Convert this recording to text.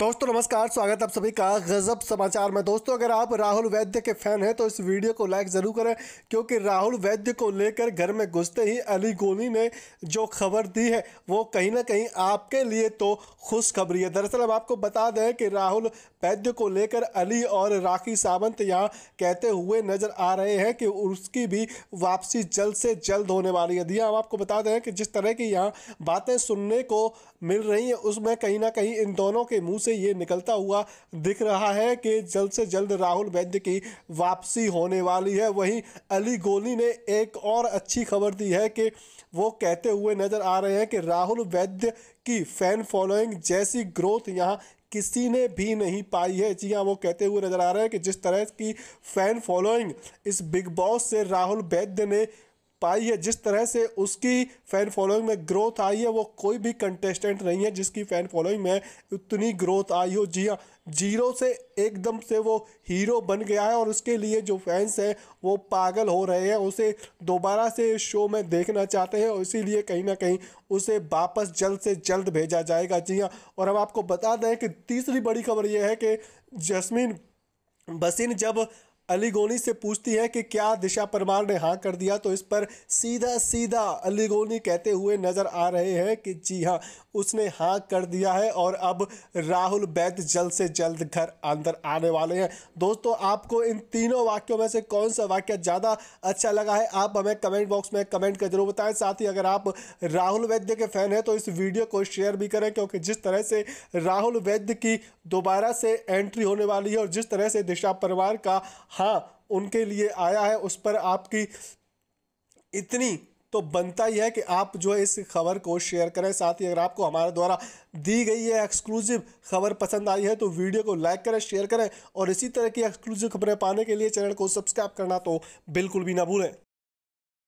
दोस्तों नमस्कार स्वागत आप सभी का गजब समाचार में दोस्तों अगर आप राहुल वैद्य के फैन हैं तो इस वीडियो को लाइक ज़रूर करें क्योंकि राहुल वैद्य को लेकर घर में घुसते ही अली गोनी ने जो खबर दी है वो कहीं ना कहीं आपके लिए तो खुशखबरी है दरअसल हम आपको बता दें कि राहुल वैद्य को लेकर अली और राखी सावंत यहाँ कहते हुए नज़र आ रहे हैं कि उसकी भी वापसी जल्द से जल्द होने वाली है दिया हम आपको बता दें कि जिस तरह की यहाँ बातें सुनने को मिल रही हैं उसमें कहीं ना कहीं इन दोनों के मुँह से ये निकलता हुआ दिख रहा है कि जल्द से जल्द राहुल वैद्य की वापसी होने वाली है वहीं अली गोली ने एक और अच्छी खबर दी है कि वो कहते हुए नज़र आ रहे हैं कि राहुल वैद्य की फ़ैन फॉलोइंग जैसी ग्रोथ यहाँ किसी ने भी नहीं पाई है जी हाँ वो कहते हुए नज़र आ रहे हैं कि जिस तरह की फ़ैन फॉलोइंग इस बिग बॉस से राहुल वैद्य ने पाई है जिस तरह से उसकी फ़ैन फॉलोइंग में ग्रोथ आई है वो कोई भी कंटेस्टेंट नहीं है जिसकी फ़ैन फॉलोइंग में उतनी ग्रोथ आई हो जी हाँ जीरो से एकदम से वो हीरो बन गया है और उसके लिए जो फैंस हैं वो पागल हो रहे हैं उसे दोबारा से इस शो में देखना चाहते हैं और इसीलिए कहीं ना कहीं उसे वापस जल्द से जल्द भेजा जाएगा जी हाँ और हम आपको बता दें कि तीसरी बड़ी खबर यह है कि जसमिन बसिन जब अली गोनी से पूछती है कि क्या दिशा परमार ने हाँ कर दिया तो इस पर सीधा सीधा अली गोनी कहते हुए नज़र आ रहे हैं कि जी हाँ उसने हाँ कर दिया है और अब राहुल वैद्य जल्द से जल्द घर अंदर आने वाले हैं दोस्तों आपको इन तीनों वाक्यों में से कौन सा वाक्य ज़्यादा अच्छा लगा है आप हमें कमेंट बॉक्स में कमेंट कर जरूर बताएं साथ ही अगर आप राहुल वैद्य के फ़ैन हैं तो इस वीडियो को शेयर भी करें क्योंकि जिस तरह से राहुल वैद्य की दोबारा से एंट्री होने वाली है और जिस तरह से दिशा परमार का हाँ उनके लिए आया है उस पर आपकी इतनी तो बनता ही है कि आप जो है इस खबर को शेयर करें साथ ही अगर आपको हमारे द्वारा दी गई है एक्सक्लूसिव खबर पसंद आई है तो वीडियो को लाइक करें शेयर करें और इसी तरह की एक्सक्लूसिव खबरें पाने के लिए चैनल को सब्सक्राइब करना तो बिल्कुल भी ना भूलें